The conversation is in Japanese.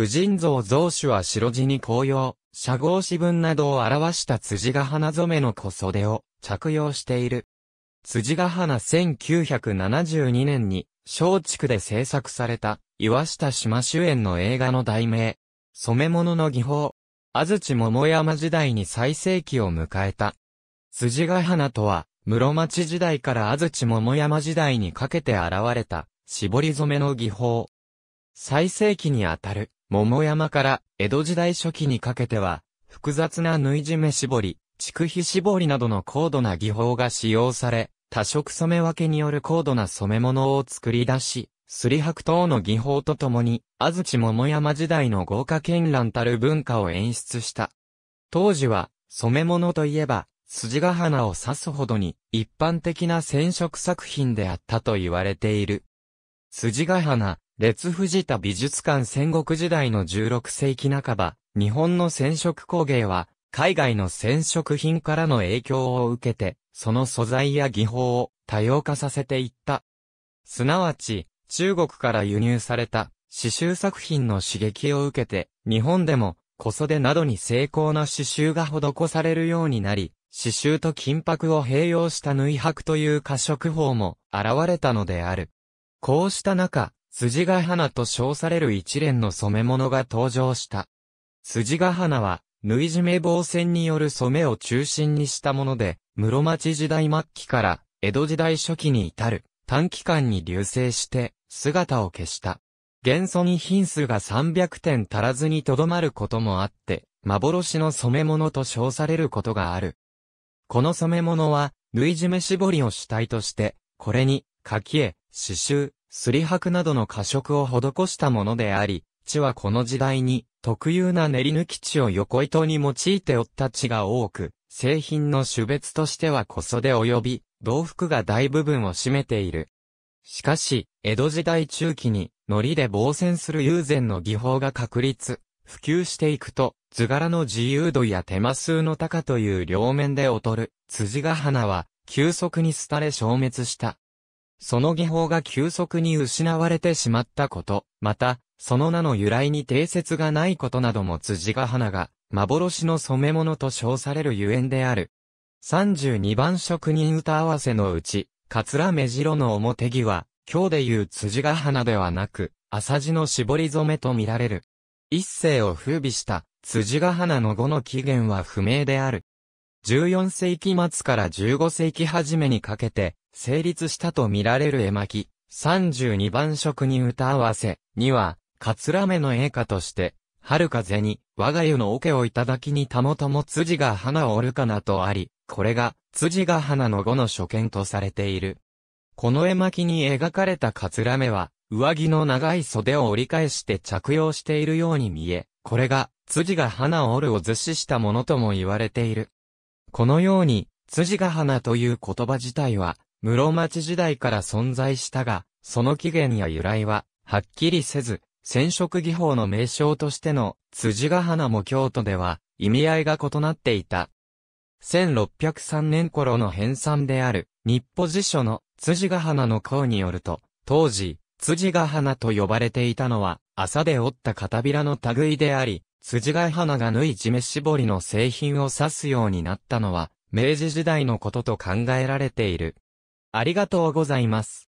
婦人像増種は白地に紅葉、社号詩文などを表した辻が花染めの小袖を着用している。辻が花1972年に、松竹で制作された、岩下島主演の映画の題名、染め物の技法、安土桃山時代に最盛期を迎えた。辻が花とは、室町時代から安土桃山時代にかけて現れた、絞り染めの技法。最盛期にあたる、桃山から江戸時代初期にかけては、複雑な縫い締め絞り、蓄皮絞りなどの高度な技法が使用され、多色染め分けによる高度な染め物を作り出し、すり白等の技法とともに、安土桃山時代の豪華絢爛たる文化を演出した。当時は、染め物といえば、筋ヶ花を刺すほどに、一般的な染色作品であったと言われている。筋ヶ花、列藤田美術館戦国時代の16世紀半ば、日本の染色工芸は、海外の染色品からの影響を受けて、その素材や技法を多様化させていった。すなわち、中国から輸入された刺繍作品の刺激を受けて、日本でも、小袖などに精巧な刺繍が施されるようになり、刺繍と金箔を併用した縫箔という過食法も現れたのである。こうした中、辻ヶ花と称される一連の染め物が登場した。筋ヶ花は、縫い締め防線による染めを中心にしたもので、室町時代末期から江戸時代初期に至る短期間に流星して姿を消した。元素に品数が300点足らずにとどまることもあって、幻の染め物と称されることがある。この染め物は、縫い締め絞りを主体として、これに、柿絵、刺繍、すり箔などの過色を施したものであり、地はこの時代に特有な練り抜き地を横糸に用いておった地が多く、製品の種別としては小袖及び、道服が大部分を占めている。しかし、江戸時代中期に、糊で防染する友禅の技法が確立、普及していくと、図柄の自由度や手間数の高という両面で劣る、辻が花は、急速に廃れ消滅した。その技法が急速に失われてしまったこと、また、その名の由来に定説がないことなども辻ヶ花が、幻の染め物と称されるゆえんである。32番職人歌合わせのうち、桂目白の表着は、今日でいう辻ヶ花ではなく、浅地の絞り染めと見られる。一世を風靡した、辻ヶ花の後の起源は不明である。14世紀末から15世紀初めにかけて成立したと見られる絵巻、32番色に歌合わせには、かつらめの絵画として、春風に我が湯の桶をいただきにたもとも辻が花を折るかなとあり、これが辻が花の後の所見とされている。この絵巻に描かれたかつらめは、上着の長い袖を折り返して着用しているように見え、これが、辻が花を折るを図示したものとも言われている。このように、辻ヶ花という言葉自体は、室町時代から存在したが、その起源や由来は、はっきりせず、染色技法の名称としての、辻ヶ花も京都では、意味合いが異なっていた。1603年頃の編纂である、日歩辞書の辻ヶ花の項によると、当時、辻ヶ花と呼ばれていたのは、麻で折った片びらの類であり、辻貝花が縫い締め絞りの製品を指すようになったのは、明治時代のことと考えられている。ありがとうございます。